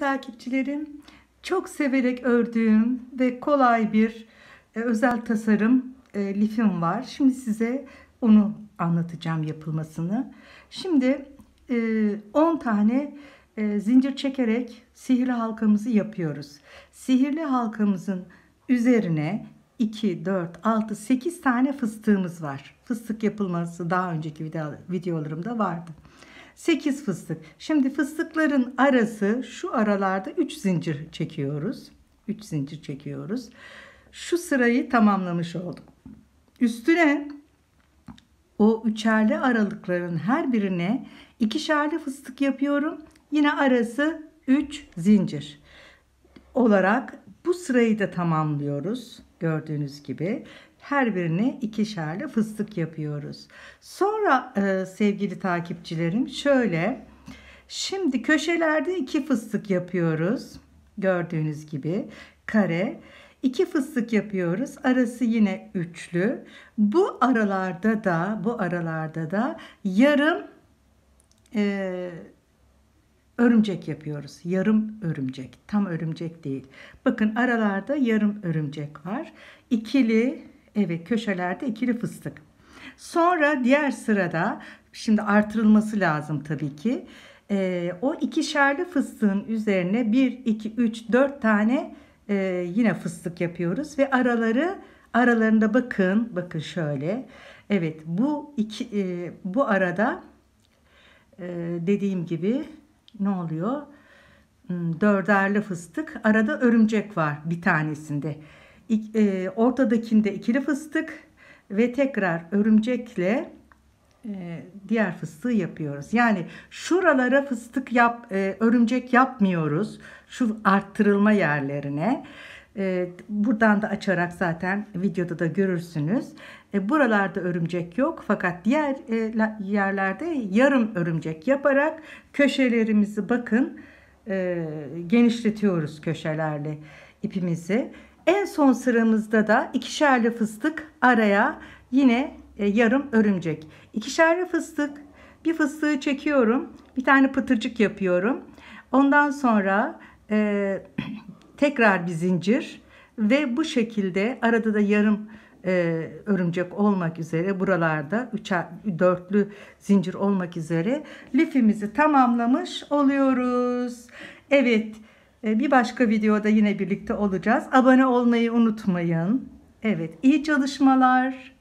takipçilerim, çok severek ördüğüm ve kolay bir e, özel tasarım e, lifim var. Şimdi size onu anlatacağım yapılmasını. Şimdi e, 10 tane e, zincir çekerek sihirli halkamızı yapıyoruz. Sihirli halkamızın üzerine 2, 4, 6, 8 tane fıstığımız var. Fıstık yapılması daha önceki videolarımda vardı. 8 fıstık. Şimdi fıstıkların arası şu aralarda 3 zincir çekiyoruz. 3 zincir çekiyoruz. Şu sırayı tamamlamış olduk. Üstüne o üçerli aralıkların her birine ikişerli fıstık yapıyorum. Yine arası 3 zincir olarak bu sırayı da tamamlıyoruz. Gördüğünüz gibi her birini ikişerli fıstık yapıyoruz. Sonra e, sevgili takipçilerim şöyle şimdi köşelerde iki fıstık yapıyoruz. Gördüğünüz gibi kare İki fıstık yapıyoruz. Arası yine üçlü. Bu aralarda da bu aralarda da yarım e, örümcek yapıyoruz. Yarım örümcek, tam örümcek değil. Bakın aralarda yarım örümcek var. İkili, evet köşelerde ikili fıstık. Sonra diğer sırada, şimdi artırılması lazım tabii ki. E, o ikişerli fıstığın üzerine 1, 2, 3, 4 tane e, yine fıstık yapıyoruz. Ve araları, aralarında bakın, bakın şöyle. Evet bu iki, e, bu arada e, dediğim gibi ne oluyor? Hmm, Dörderli fıstık. Arada örümcek var bir tanesinde. E, ortadakinde ikili fıstık ve tekrar örümcekle e, diğer fıstığı yapıyoruz. Yani şuralara fıstık yap, e, örümcek yapmıyoruz. Şu arttırılma yerlerine. Ee, buradan da açarak zaten videoda da görürsünüz. Ee, buralarda örümcek yok fakat diğer e, yerlerde yarım örümcek yaparak köşelerimizi bakın e, genişletiyoruz köşelerle ipimizi. En son sıramızda da ikişerli fıstık araya yine e, yarım örümcek. İkişerli fıstık bir fıstığı çekiyorum bir tane pıtırcık yapıyorum. Ondan sonra tekrar bir zincir ve bu şekilde arada da yarım e, örümcek olmak üzere buralarda üçer, dörtlü zincir olmak üzere lifimizi tamamlamış oluyoruz. Evet e, bir başka videoda yine birlikte olacağız. Abone olmayı unutmayın. Evet iyi çalışmalar.